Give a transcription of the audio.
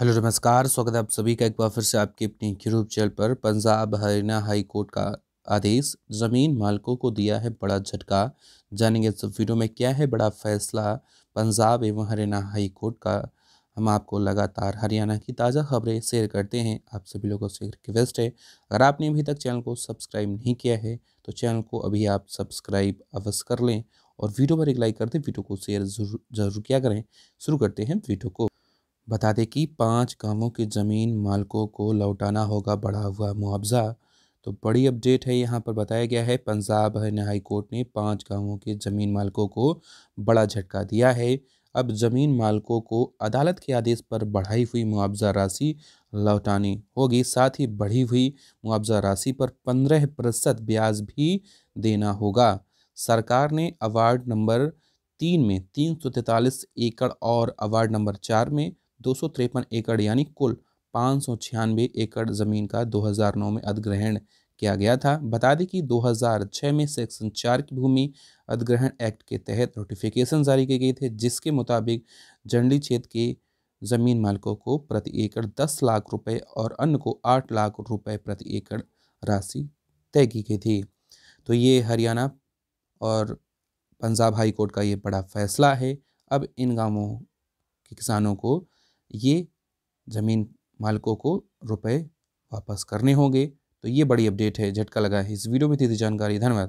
hello नमस्कार स्वागत है आप सभी का एक बार फिर से आपके अपने यूट्यूब चैनल पर पंजाब हरियाणा हाई कोर्ट का आदेश ज़मीन मालिकों को दिया है बड़ा झटका जानेंगे इस वीडियो में क्या है बड़ा फैसला पंजाब एवं हरियाणा हाई कोर्ट का हम आपको लगातार हरियाणा की ताज़ा खबरें शेयर करते हैं आप सभी लोगों से रिक्वेस्ट है अगर आपने अभी तक चैनल को सब्सक्राइब नहीं किया है तो चैनल को अभी आप सब्सक्राइब अवश्य कर लें और वीडियो पर एक लाइक कर दें वीडियो को शेयर जरूर जरूर किया करें शुरू करते हैं वीडियो को बता दें कि पाँच गांवों की ज़मीन मालकों को लौटाना होगा बढ़ा हुआ मुआवजा तो बड़ी अपडेट है यहाँ पर बताया गया है पंजाब हरियाणा हाई कोर्ट ने पाँच गांवों के ज़मीन मालकों को बड़ा झटका दिया है अब ज़मीन मालकों को अदालत के आदेश पर बढ़ाई हुई मुआवजा राशि लौटानी होगी साथ ही बढ़ी हुई मुआवजा राशि पर पंद्रह प्रतिशत ब्याज भी देना होगा सरकार ने अवार्ड नंबर तीन में तीन सौ तैंतालीस एकड़ और अवार्ड नंबर चार में दो एकड़ यानी कुल पाँच एकड़ ज़मीन का 2009 में अधिग्रहण किया गया था बता दें कि 2006 में सेक्शन चार की भूमि अधिग्रहण एक्ट के तहत नोटिफिकेशन जारी किए गए थे जिसके मुताबिक जंडली क्षेत्र के ज़मीन मालिकों को प्रति एकड़ दस लाख रुपए और अन्य को आठ लाख रुपए प्रति एकड़ राशि तय की गई थी तो ये हरियाणा और पंजाब हाईकोर्ट का ये बड़ा फैसला है अब इन गाँवों के किसानों को ये ज़मीन मालिकों को रुपए वापस करने होंगे तो ये बड़ी अपडेट है झटका लगा है इस वीडियो में दी थी जानकारी धन्यवाद